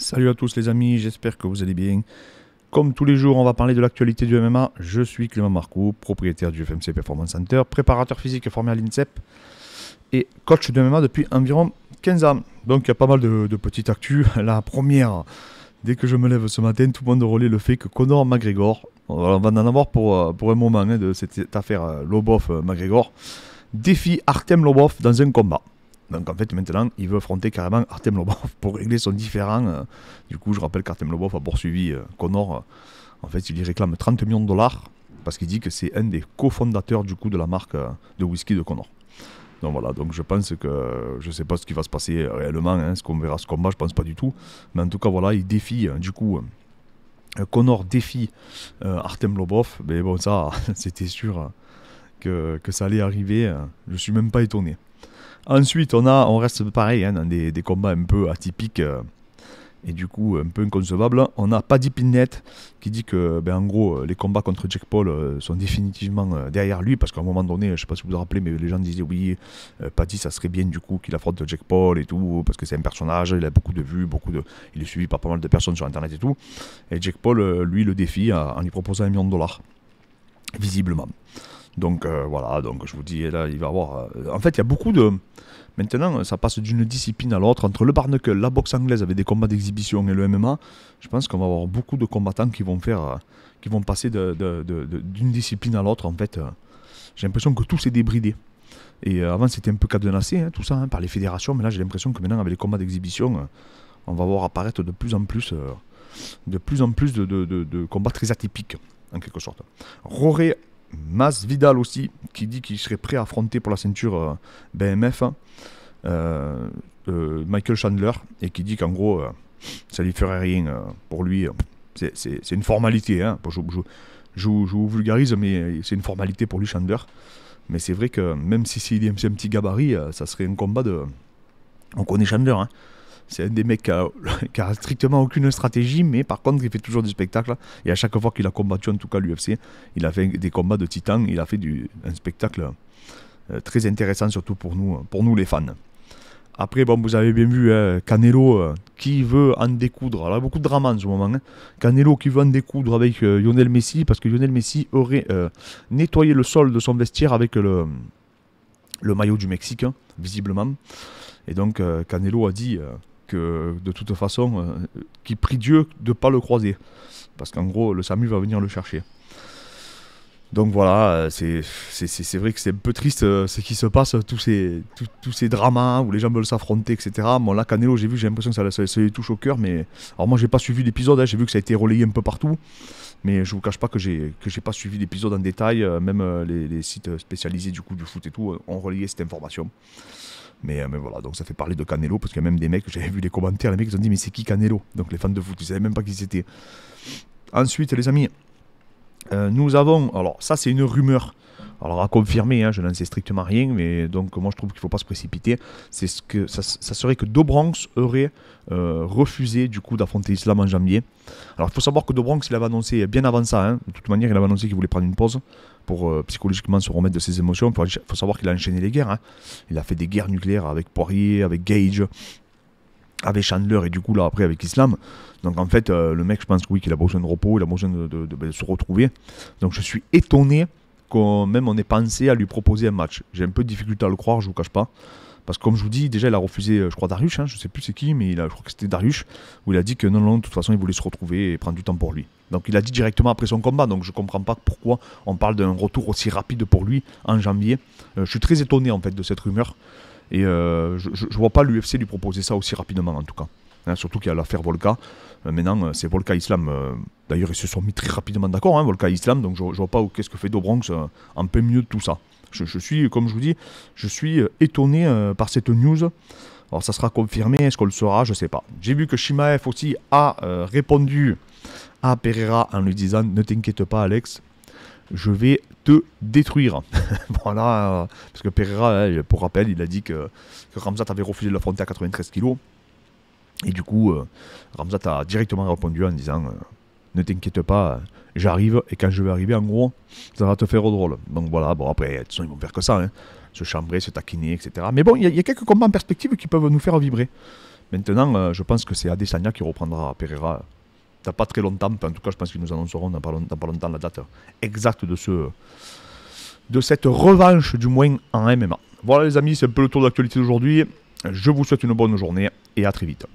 Salut à tous les amis, j'espère que vous allez bien. Comme tous les jours, on va parler de l'actualité du MMA. Je suis Clément Marcoux, propriétaire du FMC Performance Center, préparateur physique formé à l'INSEP et coach du MMA depuis environ 15 ans. Donc il y a pas mal de, petites actus. La première, dès que je me lève ce matin, tout le monde relaie le fait que Conor McGregor, on va en avoir pour, euh, pour un moment hein, de cette, affaire euh, Lobov-McGregor, défie Artem Lobov dans un combat. Donc en fait, maintenant, il veut affronter carrément Artem Lobov pour régler son différent. Du coup, je rappelle qu'Artem Lobov a poursuivi euh, Connor. En fait, il lui réclame 30 millions de dollars parce qu'il dit que c'est un des cofondateurs du coup de la marque euh, de whisky de Connor. Donc voilà, donc je pense que euh, je ne sais pas ce qui va se passer réellement, hein. ce qu'on verra ce combat, je pense pas du tout. Mais en tout cas, voilà, il défie du coup. Connor défie Artem Lobov, mais bon ça c'était sûr que, que, ça allait arriver, je ne suis même pas étonné. Ensuite, on, a, on reste pareil hein, dans des, combats un peu atypiques euh, et du coup un peu inconcevables. On a Paddy Pinnett qui dit que, ben, en gros, les combats contre Jack Paul euh, sont définitivement euh, derrière lui parce qu'à un moment donné, je ne sais pas si vous vous rappelez, mais les gens disaient oui, Paddy, ça serait bien du coup qu'il affronte Jack Paul et tout parce que c'est un personnage, il a beaucoup de vues, beaucoup de, il est suivi par pas mal de personnes sur internet et tout. Et Jack Paul, lui, le défie en lui proposant un million de dollars, visiblement. Donc euh, voilà, donc je vous dis, là, il va y avoir. Euh, en fait, il y a beaucoup de. Maintenant, ça passe d'une discipline à l'autre. Entre le barnacle, la boxe anglaise avec des combats d'exhibition et le MMA, je pense qu'on va avoir beaucoup de combattants qui vont faire, euh, qui vont passer d'une de, discipline à l'autre. En fait, j'ai l'impression que tout s'est débridé. Et avant, c'était un peu cadenassé, hein, tout ça, hein, par les fédérations. Mais là, j'ai l'impression que maintenant, avec les combats d'exhibition, on va voir apparaître de plus en plus, de plus en plus de, de combats très atypiques, en quelque sorte. Roré Vidal aussi, qui dit qu'il serait prêt à affronter pour la ceinture euh, BMF hein. euh, euh, Michael Chandler, et qui dit qu'en gros, ça lui ferait rien pour lui. c'est une formalité. Hein. je, je, je, vous vulgarise, mais c'est une formalité pour lui, Chandler. Mais c'est vrai que même si c'est un petit gabarit, ça serait un combat de. On connaît Chandler, hein. C'est un des mecs qui a, strictement aucune stratégie, mais par contre, il fait toujours du spectacle. Et à chaque fois qu'il a combattu, en tout cas l'UFC, il a fait des combats de titans. Il a fait du, un spectacle euh, très intéressant, surtout pour nous, pour nous les fans. Après, bon, vous avez bien vu, hein, Canelo euh, qui veut en découdre. Alors, beaucoup de drama en ce moment. Hein. Canelo qui veut en découdre avec euh, Lionel Messi parce que Lionel Messi aurait nettoyé le sol de son vestiaire avec le, le maillot du Mexique, hein, visiblement. Et donc, Canelo a dit de toute façon, euh, qui prie Dieu de ne pas le croiser. Parce qu'en gros, le SAMU va venir le chercher. Donc voilà, euh, c'est vrai que c'est un peu triste euh, ce qui se passe, tous ces, tous ces dramas où les gens veulent s'affronter, etc. Moi là, Canelo, j'ai vu, j'ai l'impression que ça, les touche au cœur, mais... Alors moi, j'ai pas suivi l'épisode, hein, j'ai vu que ça a été relayé un peu partout, mais je vous cache pas que j'ai pas suivi l'épisode en détail, même les, les, sites spécialisés du coup du foot et tout ont relayé cette information. Euh, mais, voilà, donc ça fait parler de Canelo, parce qu'il y a même des mecs, j'avais vu les commentaires, les mecs ils ont dit, mais c'est qui Canelo Donc les fans de foot, ils savaient même pas qui c'était. Ensuite, les amis, euh, nous avons, alors ça c'est une rumeur, alors à confirmer, hein, je n'en sais strictement rien, mais donc moi je trouve qu'il ne faut pas se précipiter. C'est ce que ça, serait que Bronx aurait euh, refusé du coup d'affronter l'islam en janvier. Alors il faut savoir que Dobronx il avait annoncé bien avant ça, hein. de toute manière il avait annoncé qu'il voulait prendre une pause pour euh, psychologiquement se remettre de ses émotions. Il faut, savoir qu'il a enchaîné les guerres. Hein. Il a fait des guerres nucléaires avec Poirier, avec Gage avec Chandler et du coup là après avec Islam. Donc en fait euh, le mec je pense oui qu'il a besoin de repos, il a besoin de, ben, se retrouver. Donc je suis étonné qu'on même on ait pensé à lui proposer un match. J'ai un peu de difficulté à le croire, je vous cache pas. Parce que comme je vous dis, déjà il a refusé, euh, je crois Darius, je hein, je sais plus c'est qui, mais il a, je crois que c'était Darius, où il a dit que non, non, de toute façon il voulait se retrouver et prendre du temps pour lui. Donc il a dit directement après son combat, donc je comprends pas pourquoi on parle d'un retour aussi rapide pour lui en janvier. Euh, je suis très étonné en fait de cette rumeur, et euh, je, ne vois pas l'UFC lui proposer ça aussi rapidement en tout cas. Hein, surtout qu'il y a l'affaire Volca. Euh, maintenant, euh, c'est Volca Islam. Euh, d'ailleurs, ils se sont mis très rapidement d'accord, hein, Volca Islam. Donc, je, ne vois pas qu'est-ce que fait Dobronx un peu mieux de tout ça. Je, suis, comme je vous dis, je suis étonné par cette news. Alors, ça sera confirmé, est-ce qu'on le saura Je sais pas. J'ai vu que shimaef aussi a répondu à Pereira en lui disant Ne t'inquiète pas, Alex, je vais te détruire. voilà, parce que Pereira, pour rappel, il a dit que, que Ramzat avait refusé de l'affronter à 93 kilos. Et du coup, euh, Ramzat a directement répondu en disant euh, Ne t'inquiète pas, j'arrive, et quand je vais arriver, en gros, ça va te faire au drôle. Donc voilà, bon, après, de toute façon, ils vont faire que ça, hein. se chambrer, se taquiner, etc. Mais bon, il y, a quelques combats en perspective qui peuvent nous faire vibrer. Maintenant, euh, je pense que c'est Adesanya qui reprendra Pereira t'as pas très longtemps, en tout cas je pense qu'ils nous annonceront dans pas, longtemps, la date exacte de, ce, de cette revanche du moins en MMA. Voilà les amis, c'est un peu le tour d'actualité d'aujourd'hui. Je vous souhaite une bonne journée et à très vite.